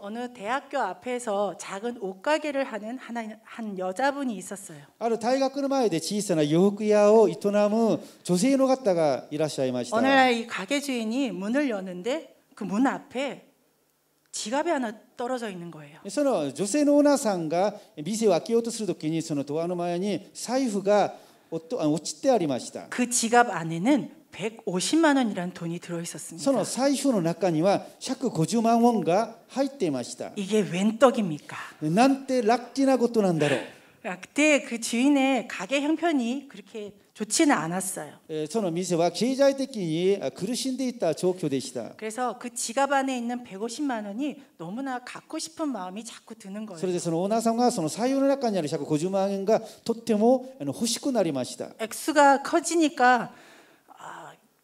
어느 대학교 앞에서 작은 옷가게를 하는 하나, 한 여자분이 있었어요. ある大学の前で小さな洋服屋を営む女性の方がいらっしゃいました. 어느 날이 가게 주인이 문을 여는데 그 문 앞에 지갑이 하나 떨어져 있는 거예요. その女性のオーナーさんが店を開けようとするときにそのドアの前に財布が落ちてありました.그 지갑 안에는 150만 원이란 돈이 들어 있었습니다. その財布の中には150만 원가 入っていました. 이게 웬 떡입니까? 난때 락지나 것도 난다로. 그때 그 주인의 가게 형편이 그렇게 좋지는 않았어요. 저는 예, 미세와 경제적인 아, 그르신데 있다 조교でした. 그래서 그 지갑 안에 있는 150만 원이 너무나 갖고 싶은 마음이 자꾸 드는 거예요. 그래서 오나상과 그 사유의 안에 있는 150만 원이 とても欲しくなりました. 액수가 커지니까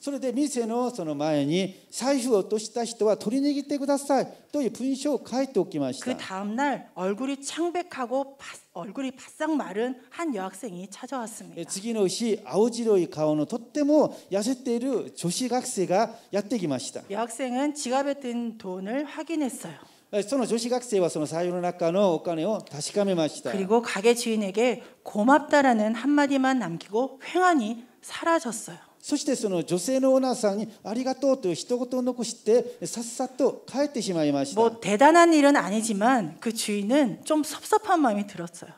それで店のその前に財布を落とした人は取り逃げてくださいという文章を書いておきました。그 다음 날 얼굴이 창백하고 파, 얼굴이 바싹 마른 한 여학생이 찾아왔습니다. 次の日青白い顔のとっても痩せている女子学生がやってきました. 여학생은 지갑에 든 돈을 확인했어요. その女子学生はその財布の中のお金を確かめました。그리고가게주인에게고맙다라는한마디만남기고휑하니사라졌어요 そしてその女性のオーナーさんにありがとうという一言を残してさっさと帰ってしまいました。뭐대단한일은아니지만그주인은좀섭섭한마음이들었어요 も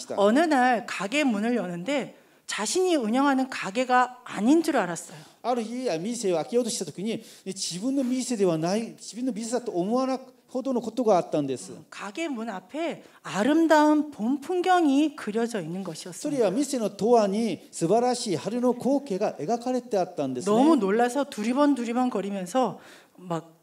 것이다. 어느 날 가게 문을 여는데 자신이 운영하는 가게가 아닌 줄 알았어요. ある日店を開けようとした時に自分の店ではない自分の店だと思わなほどのことがあったんです 가게 문 앞에 아름다운 봄 풍경이 그려져 있는 것이었습니다. それは店のドアに素晴らしい春の光景が描かれてあったんですね 너무 놀라서 두리번 두리번 거리면서 막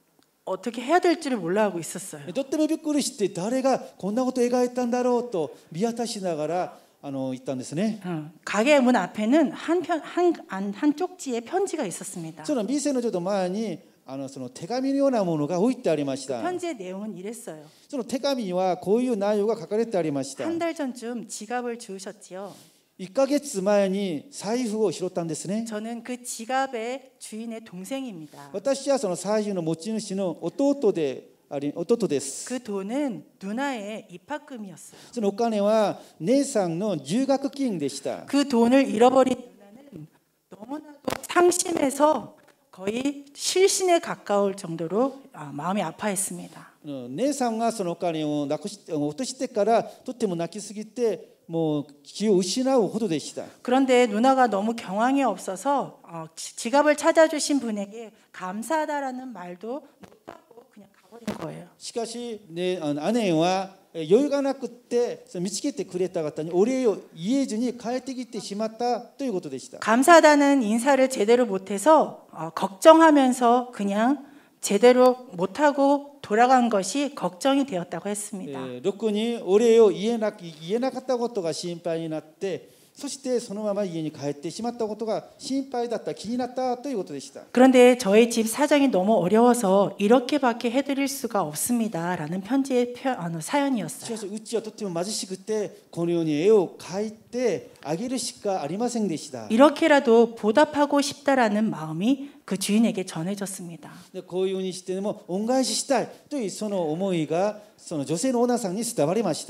어떻게 해야 될지를 몰라하고 있었어요. とってもびっくりして誰がこんなこと描いたんだろうと見渡しながらあの行ったんですね. 어, 가게 문 앞에는 한편한한 쪽지에 편지가 있었습니다. 저는 미세는 저도 많이 あのその手紙のようなものが置いてありました。その手紙はこういう内容が書かれてありました。한달 전쯤 지갑을 주우셨지요. 1ヶ月前に財布を拾ったんですね. 저는 그 지갑의 주인의 동생입니다. 私はその財布の持ち主の弟であり弟です.그 돈은 누나의 입학금이었어요. そのお金は姉さんの入学金でした.그 돈을 잃어버린 누나는 너무나도 상심해서 거의 실신에 가까울 정도로 마음이 아파했습니다. 姉さんがそのお金をなくし落としてからとても泣きすぎて뭐 기우시나고 호도되시다. 그런데 누나가 너무 경황이 없어서 어, 지, 갑을 찾아주신 분에게 감사하다라는 말도 못하고 그냥 가버린 거예요. 시가시 내 어, 아내와 여유가 나 그때 미치겠대 그랬다 갔더니 올해요 이해준이 갈등이 때 심았다 또 이것도 되시다. 감사하다는 인사를 제대로 못해서 어, 걱정하면서 그냥 제대로 못하고 돌아간 것이 걱정이 되었다고 했습니다. 6군이 예, 올해요 이해나 이해나갔다고가 심판이なっそしてそのまま家に帰ってしまったことが心配だった気になったということでした. 그런데 저희 집 사정이 너무 어려워서 이렇게밖에 해드릴 수가 없습니다라는 편지의 표, 아, 사연이었어요. 그래서 우찌가 とても貧しくてこのように絵を描いてあげるしかありませんで 이렇게라도 보답하고 싶다라는 마음이 그 주인에게 전해졌습니다. 뭐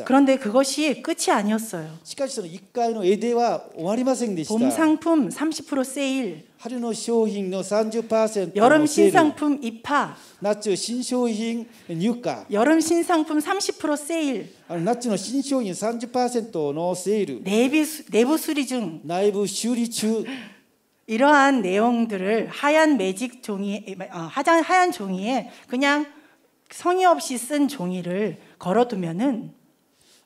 그런데 그것이 끝이 아니었어요. 봄 상품 30% 세일 春の商品の30% 뭐 여름 신상품 2파. 나츠 신상품 入荷. 여름 신상품 30% 세일. 나츠의 신상품 30%의 세일. 내부 수리 중. 내부 수리 중. 이러한 내용들을 하얀 매직 종이, 어, 하얀 종이에 그냥 성의 없이 쓴 종이를 걸어두면은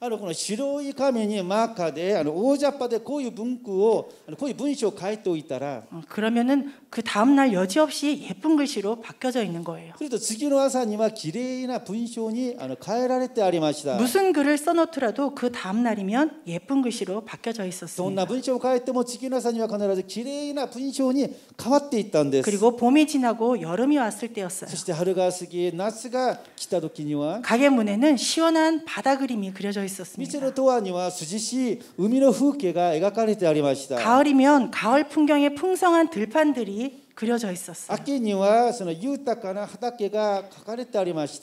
あのこの白い紙にマーカーであの大雑把でこういう文句をこういう文章を書いておいたら그러면은그 다음 날 여지없이 예쁜 글씨로 바뀌어져 있는 거예요. 그래도 次の朝には綺麗な文章に変えられてありました. 무슨 글을 써 놓더라도 그 다음 날이면 예쁜 글씨로 바뀌어져 있었습니다. どんな文章を書いても次の朝には必ず綺麗な文章に変わっていったんです. 그리고 봄이 지나고 여름이 왔을 때였어요. そして春が過ぎ夏が来た時には 가게 문에는 시원한 바다 그림이 그려져 있었어요. 있었습니다. 로 도안이와 수지시 의미의 후계가 가카 가을이면 가을 풍경의 풍성한 들판들이 그려져 있었어아니다리테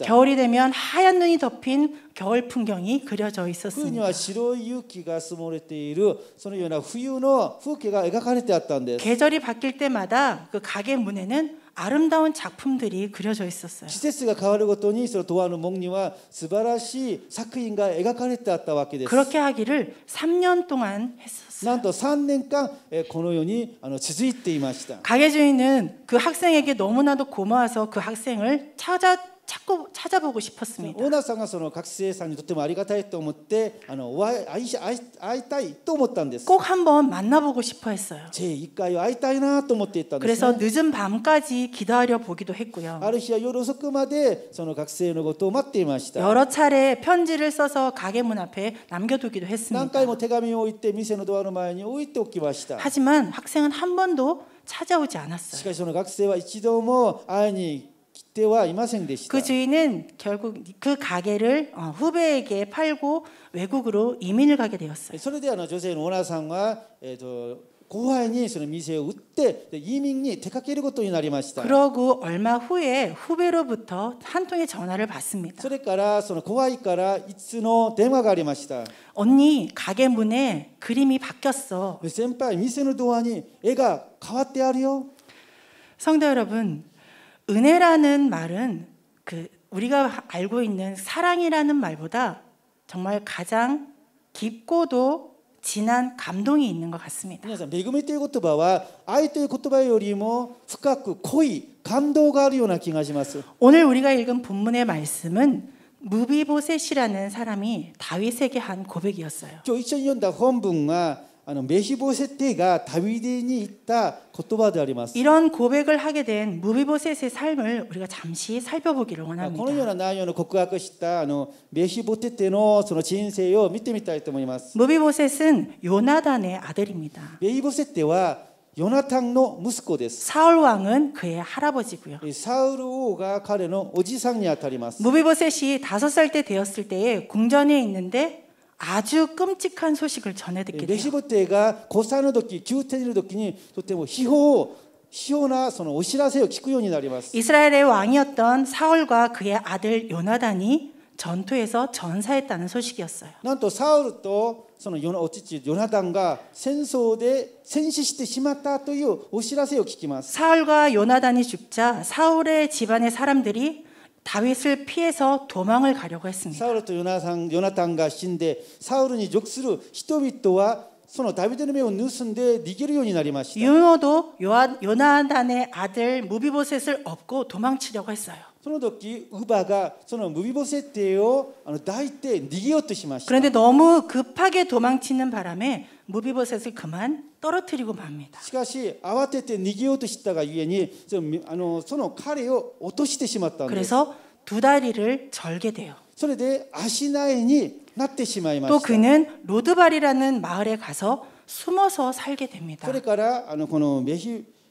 겨울이 되면 하얀 눈이 덮인 겨울 풍경이 그려져 있었습니다. 계절이 바뀔 때마다 그 가게 문에는 아름다운 작품들이 그려져 있었어요. 季節が変わるごとにそのドアの門には素晴らしい作品が描かれてあったわけです. 그렇게 하기를 3년 동안 했었어요. なんと3年間このように続いていました. 가게 주인은 그 학생에게 너무나도 고마워서 그 학생을 찾아 찾고 찾아보고 싶었습니다. 오나さんがその学生さんにとてもありがたいと思ってあの会いたいと思ったんです꼭 한번 만나보고 싶어 했어요. 제1回会いたいなと思っていたんです 그래서 늦은 밤까지 기다려 보기도 했고요.ある日は夜遅くまでその学生のことを待っていました. 여러 차례 편지를 써서 가게 문 앞에 남겨두기도 했습니다. 何回も手紙を置いて店のドアの前に置いておきました. 하지만 학생은 한 번도 찾아오지 않았어요. しかしその学生は一度も会いに그 주인은 결국 그 가게를 어, 후배에게 팔고 외국으로 이민을 가게 되었어요. 그래서 예, 어, 조세는 원화상과 예, 고하이その店を売って移民に出かけることになりました 그러고 얼마 후에 후배로부터 한 통의 전화를 받습니다. それからそ고하이からいつの電話がありまし 언니 가게 문에 그림이 바뀌었어. 선배, 미세의 도안이 애가 가왔대 하려. 성도 여러분, 은혜라는 말은 그 우리가 알고 있는 사랑이라는 말보다 정말 가장 깊고도 진한 감동이 있는 것 같습니다. 皆さん、恵みという言葉は愛という言葉よりも深く濃い感動があるような気がします. 뭐 오늘 우리가 읽은 본문의 말씀은 무비보셋이라는 사람이 다윗에게 한 고백이었어요. 今日一緒に読んだ本文は 메시보셋가 다윗인이 있다 고토바드あります. 이런 고백을 하게 된 무비보셋의 삶을 우리가 잠시 살펴보기를 원합니다. 오늘은 나요의 고백을した 메시보셋의その人生を見てみたいと思います. 무비보셋은 요나단의 아들입니다. 메시보셋은 요나탄의 息子です. 사울 왕은 그의 할아버지고요. 사울 왕이 그의 오지상에あたります. 무비보셋이 다살때 되었을 때에 궁전에 있는데 아주 끔찍한 소식을 전해 듣게 돼요. 메시보 때가 고산의 도 기후테니의 도니 또때뭐 희호 시오나 선은 오시라세 역시구연이 나리마스. 이스라엘의 왕이었던 사울과 그의 아들 요나단이 전투에서 전사했다는 소식이었어요. 난 또 사울도 선은 요나 어찌지 요나단과 전투에 전시시대 심았다とい 오시라세 역시기마스. 사울과 요나단이 죽자 사울의 집안의 사람들이 다윗을 피해서 도망을 가려고 했습니다. 사울은 요나상 요나탄과 신데 사울은 역수로 히토미토와 소노 다윗의 매우 뉴스데 니게리온이 나리마시다. 요나도 요나단의 아들 무비보셋을 업고 도망치려고 했어요. その時ウバがそのムビボセテをあの抱いて逃げようとしました。그런데너무급하게도망치는바람에 무비버섯을 그만 떨어뜨리고 맙니다. しかし慌てて逃げようとしたがゆえにその彼を落としてしまった 그래서 두 다리를 절게 돼요. それで足苗になってしまいました.또 그는 로드발이라는 마을에 가서 숨어서 살게 됩니다. それからあのこのメヒ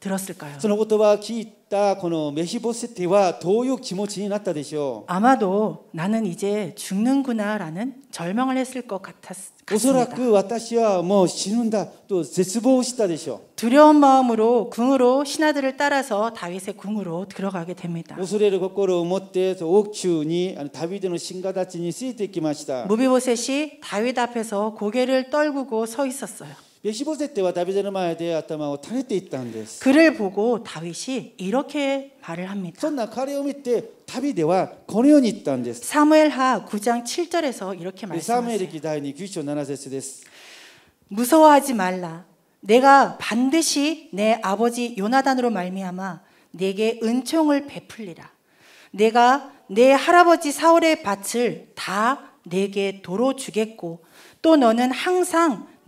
들었을까요? そ言葉聞いたこのメヒボセテはどういう気持ちになったでしょう 아마도 나는 이제 죽는구나라는 절망을 했을 것 같았, 습니다おそらく私はもう死ぬんだと絶望したでしょう. 그 뭐 두려운 마음으로 궁으로 신하들을 따라서 다윗의 궁으로 들어가게 됩니다. 恐れる心を持って王宮にダビデ신가たちについてきました 무비보셋이 다윗 앞에서 고개를 떨구고 서 있었어요. 1 5세 때와 다비제르마에 대해 아따마오 타냈대 있다는데 그를 보고 다윗이 이렇게 말을 합니다. 선나 카레오미 때 다비데와 고네온이 있다는데스. 사무엘하 9장 7절에서 이렇게 그 말씀하세요. 사무엘이 기다니 9장 7절에서. 무서워하지 말라. 내가 반드시 내 아버지 요나단으로 말미암아 내게 은총을 베풀리라. 내가 내 할아버지 사울의 밭을 다 내게 도로 주겠고 또 너는 항상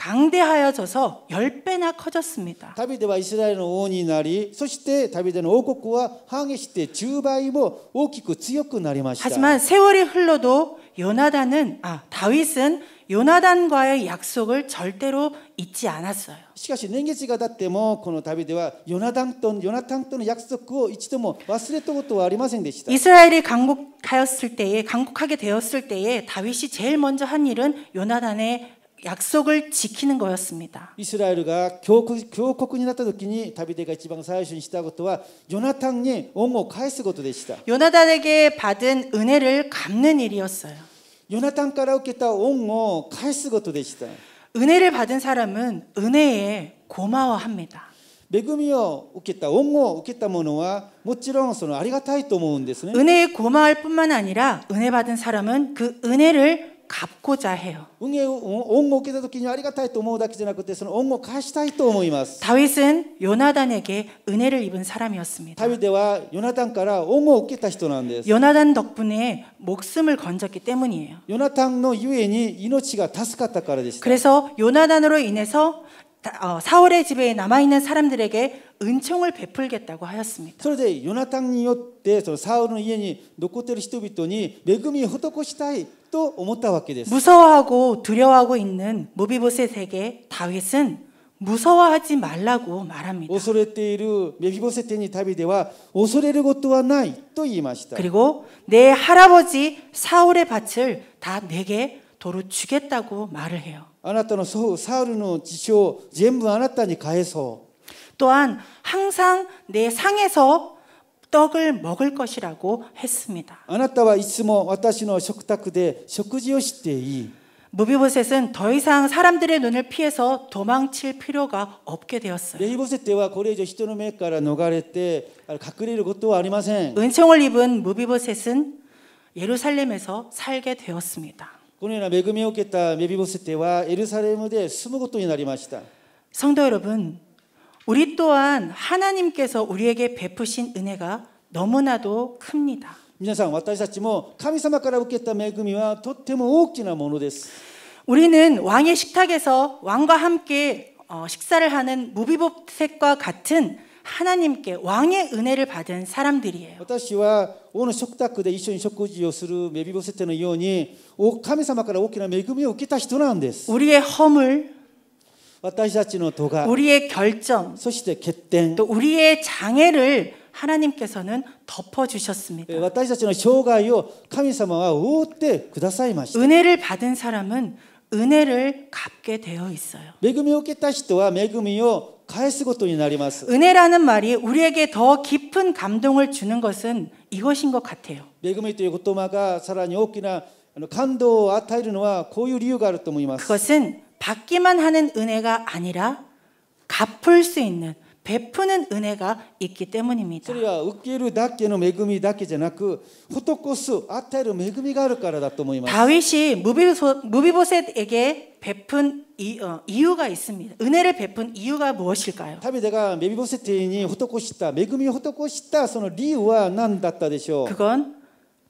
강대하여져서 10배나 커졌습니다. 다비드 이스라엘 왕이 나리, そして다비드 왕국과 항해시대 10배이고 大き強くなりました 하지만 세월이 흘러도 요나단은 아, 다윗은 요나단과의 약속을 절대로 잊지 않았어요. しかし年月が経ってもこのダビデはヨナ단또는ナ単との約束を一度も忘れたことはありません 뭐, 이스라엘이 강국하였을 때에 강국하게 되었을 때에 다윗이 제일 먼저 한 일은 요나단의 약속을 지키는 거였습니다. 이스라엘이 교국이なっ 다비데가 지방 사회 시다 것과 요나탄이 옹호 가스 것도 되시다. 요나단에게 받은 은혜를 갚는 일이었어요. 요나탄から 受けた 옹호 가스 것도 되시다. 은혜를 받은 사람은 은혜에 고마워합니다. 恵みを受けた恩を受けたもはもちろんそのありがたいと思うんですね은혜에고마할뿐만아니라은혜받은사람은그은혜를 갚고자 해요. 恩恵を恩ありがたいと思うだけじゃなくてその恩を返したいと思います다윗은요나단에게은혜를입은사람이었습니 어, 다. 다윗은ヨナタから恩を受けた人なんです요나단덕분에목숨을건졌기때문이에 어, 요. 요나탄의유に命が助かったからでした그래서요나단으로인해서 사울의 집에 남아 있는 사람들에게 은총을 베풀겠다고 하였습니다. 그래서 요나탄によってそのサウルの家に残っている人々に恵みを施したい。 と思ったわけです。 무서워하고 두려워하고 있는 모비보스의 세계 다윗은 무서워하지 말라고 말합니다. 恐れているメフィボセテに旅では恐れることはないと言いました。 그리고 내 할아버지 사울의 밭을 다 내게 도로 주겠다고 말을 해요. あなたの祖父サウルの事象を全部あなたに 또한 항상 내 상에서 떡을 먹을 것이라고 했습니다. 무비보셋은 더 이상 사람들의 눈을 피해서 도망칠 필요가 없게 되었어요. 은총을 입은 무비보셋은 예루살렘에서 살게 되었습니다. このような恵みを受けたメビボセテはエルサレムで住むことになり성도여러분 우리 또한 하나님께서 우리에게 베푸신 은혜가 너무나도 큽니다. 皆さん私たちも神様から受けた恵みはとても大きなものです 뭐 우리는 왕의 식탁에서 왕과 함께 어, 식사를 하는 무비보색과 같은 하나님께 왕의 은혜를 받은 사람들이에요. 私は오늘食卓で一緒に食事をするメビボセテのように神様から大きな恵みを受けた人なんです。 우리의 허물 우리의 결정, 또 우리의 장애를 하나님께서는 덮어주셨습니다. 예, 은혜를 받은 사람은 은혜를 갚게 되어 있어요. 은혜라는 말이 우리에게 더 깊은 감동을 주는 것은 이것인 것 같아요. 恵みという言葉がさらに大きな感動を与えるのはこういう理由があると思います。그것은 받기만 하는 은혜가 아니라 갚을 수 있는 베푸는 은혜가 있기 때문입니다. 그 뭐 다윗이 무비보 셋에게 베푼 이, 어, 이유가 있습니다. 은혜를 베푼 이유가 무엇일까요? 답이 가 메비보셋이 후토코시다 매금이 후토코시다 선 이유가 난다다 되죠. 그건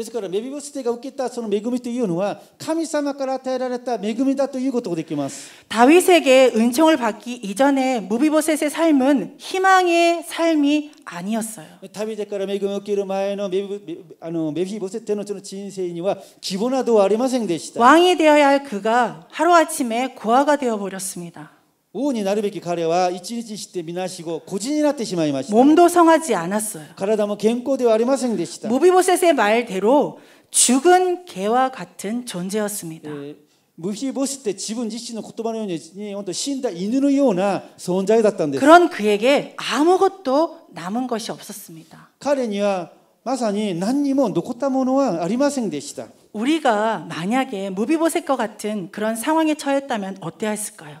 ですから恵み捨てが受けたその恵みというのは神様から与えられた恵みだということができます。다윗에게은총을받기이전에무비보셋의삶은희망의삶이아니었어요ダビデから恵みを受ける前のメビあのメビボセテの人生には希望などはありませんでした。왕이되어야할그가하루아침에고아가되어버렸습니다 우니 나르베키 카레와 이치리치 시대 미나시고 고진이 났대 시마이 마시 몸도 성하지 않았어요. 가라다모 겐코데와 뭐 아리마생데시다. 무비보셋의 말대로 죽은 개와 같은 존재였습니다. 예, 무비보셋 때 지분 지시는 고토바노니 신다 이누의 요나 존재だった 그런 그에게 아무것도 남은 것이 없었습니다. 카레니와 마사니 난니모 노코타모노와 아리마생데시다. 우리가 만약에 무비보셋과 같은 그런 상황에 처했다면 어때을까요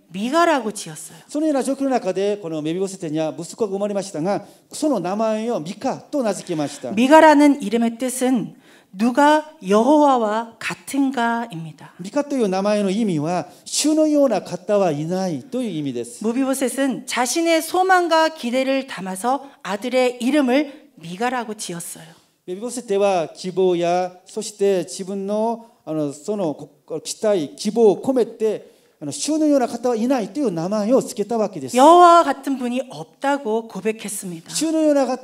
미가라고 지었어요. そのような状況の中でこのメビゴセテには息子が生まれましたがその名前をミカと名付けました 미가라는 이름의 뜻은 누가 여호와와 같은가입니다. 미카という名前の意味は主のような方はいないという意味です. 무비보셋은 자신의 소망과 기대를 담아서 아들의 이름을 미가라고 지었어요. 메비보셋は希望やそして自分のあのその期待希望を込めて 주는요나 갔다 여와 같은 분이 없다고 고백했습니다. 이나이 주는요나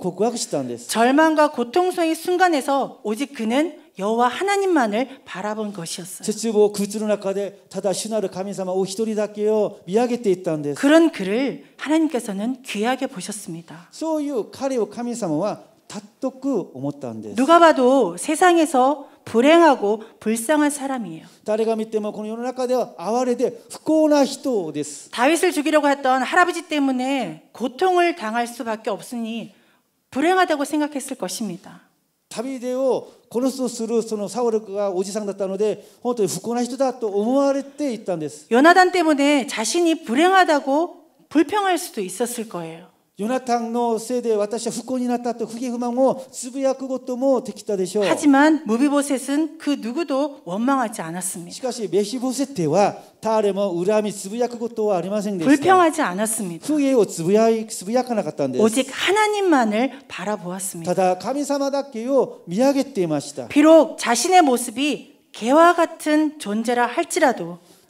고백했다는です 갔다 절망과 고통성의 순간에서 오직 그는 여호와 하나님만을 바라본 것이었어요. 그 그런 그를 하나님께서는 귀하게 보셨습니다. 소유 카리오 오모다는데. 감히사마와 다독그 누가 봐도 세상에서 불행하고 불쌍한 사람이에요. 다레가미 때문世の中では아와레不幸な人です. 다윗을 죽이려고 했던 할아버지 때문에 고통을 당할 수밖에 없으니 불행하다고 생각했을 것입니다. 다비데오 고로するそのサウルがおじさんだったので本当に不幸な人だと思われていたんです. 요나단 때문에 자신이 불행하다고 불평할 수도 있었을 거예요. ヨナタンのせいで私は不幸になったと不義不満をつぶやくこともできたでしょう。하지만무비보셋은그누구도원망하지않았습니 다. しかしメシボセテは誰も恨みつぶやくことはありませんでした。불평하지않았습니 다. 후회をつぶやつぶやかなかったんです。오직하나님만을바라보았습니 다.ただ神様だけを見上げていました。비록자신의모습이 개와 같은 존재라 할지라도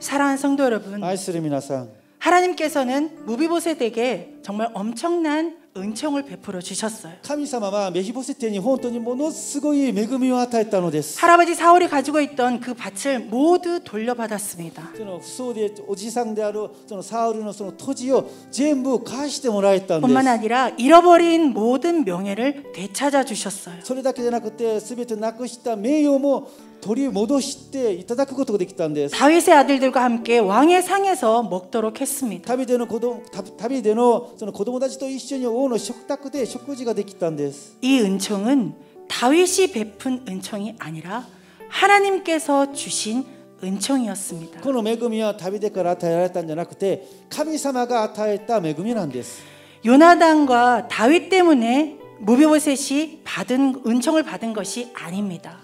사랑하는 성도 여러분, 愛する皆さん 하나님께서는 무비보셋에게 정말 엄청난 은총을 베풀어 주셨어요. 神様はメヒボセテに本当にものすごい恵みを与えたのです 할아버지 사울이 가지고 있던 그 밭을 모두 돌려받았습니다. その不相でおじさんであるそのサウルのその土地を全部返してもらえたんです 뿐만 아니라 잃어버린 모든 명예를 되찾아 주셨어요. それだけじゃなくて全てなくした名誉も 取り못 오실 때 이따다 こ 것도 できたんです다윗의아들들과함께왕의상에서먹도록했습니 다. 다윗의고동ダビデのその子供たちと一緒に王の食卓で食事ができたんです。이은총은다윗이 베푼 은총이 아니라 하나님께서 주신 은총이었습니다. この恵みはダビデから与えられたんじゃなくて神様が与えた恵みなん 요나단과 다윗 때문에 무비보셋이 받은 은총을 받은 것이 아닙니다.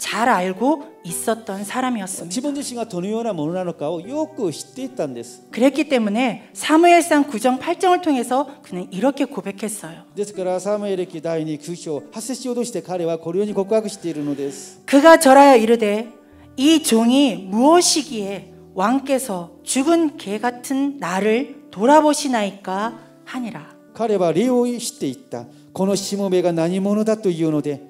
잘 알고 있었던 사람이었습니다. 그랬기 때문에 사무엘상 9장 8장을 통해서 그는 이렇게 고백했어요. 그 그가 절하여 이르되 이 종이 무엇이기에 왕께서 죽은 개 같은 나를 돌아보시나이까 하니라. 彼は礼をしていった。このしもべが何者だというので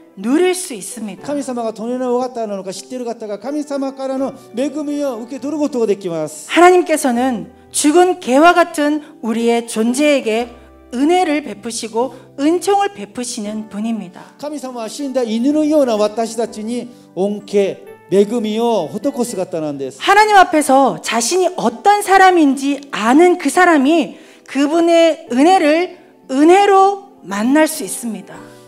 누릴 수 있습니다. 神様が隣の方々のか知っている方が神様からの恵みを受け取ることができます. 하나님께서는 죽은 개와 같은 우리의 존재에게 은혜를 베푸시고 은총을 베푸시는 분입니다. 하나님 앞에서 자신이 어떤 사람인지 아는 그 사람이 그분의 은혜를 은혜로 만날 수 있습니다.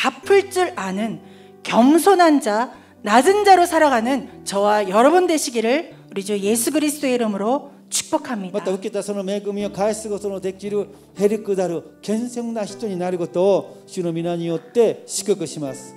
갚을 줄 아는 겸손한 자, 낮은 자로 살아가는 저와 여러분 되시기를 우리 주 예수 그리스도의 이름으로 축복합니다. 맞다 웃기다 서는 매금이여 가스고서는 대기를 해리끄다르 견성나 시전이 나리고 또 주노미나니 요때 시끄끄시마스.